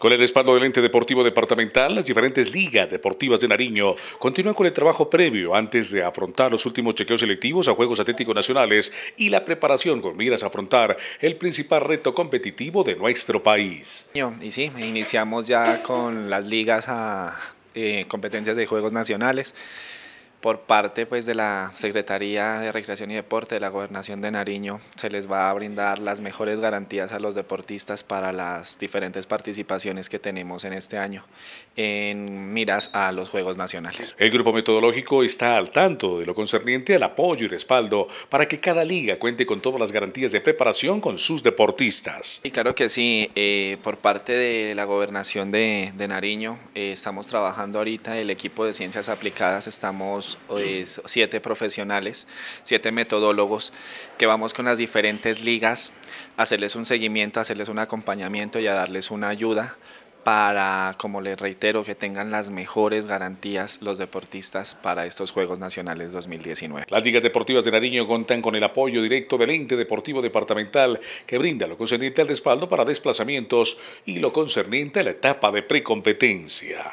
Con el respaldo del ente deportivo departamental, las diferentes ligas deportivas de Nariño continúan con el trabajo previo antes de afrontar los últimos chequeos selectivos a Juegos Atléticos Nacionales y la preparación con miras a afrontar el principal reto competitivo de nuestro país. Y sí, iniciamos ya con las ligas a eh, competencias de Juegos Nacionales por parte pues, de la Secretaría de Recreación y Deporte de la Gobernación de Nariño se les va a brindar las mejores garantías a los deportistas para las diferentes participaciones que tenemos en este año en miras a los Juegos Nacionales. El grupo metodológico está al tanto de lo concerniente al apoyo y respaldo para que cada liga cuente con todas las garantías de preparación con sus deportistas. Y claro que sí, eh, por parte de la Gobernación de, Nariño eh, estamos trabajando ahorita, el equipo de Ciencias Aplicadas estamos siete profesionales, siete metodólogos que vamos con las diferentes ligas a hacerles un seguimiento, hacerles un acompañamiento y a darles una ayuda para, como les reitero, que tengan las mejores garantías los deportistas para estos Juegos Nacionales 2019. Las ligas deportivas de Nariño contan con el apoyo directo del ente deportivo departamental que brinda lo concerniente al respaldo para desplazamientos y lo concerniente a la etapa de precompetencia.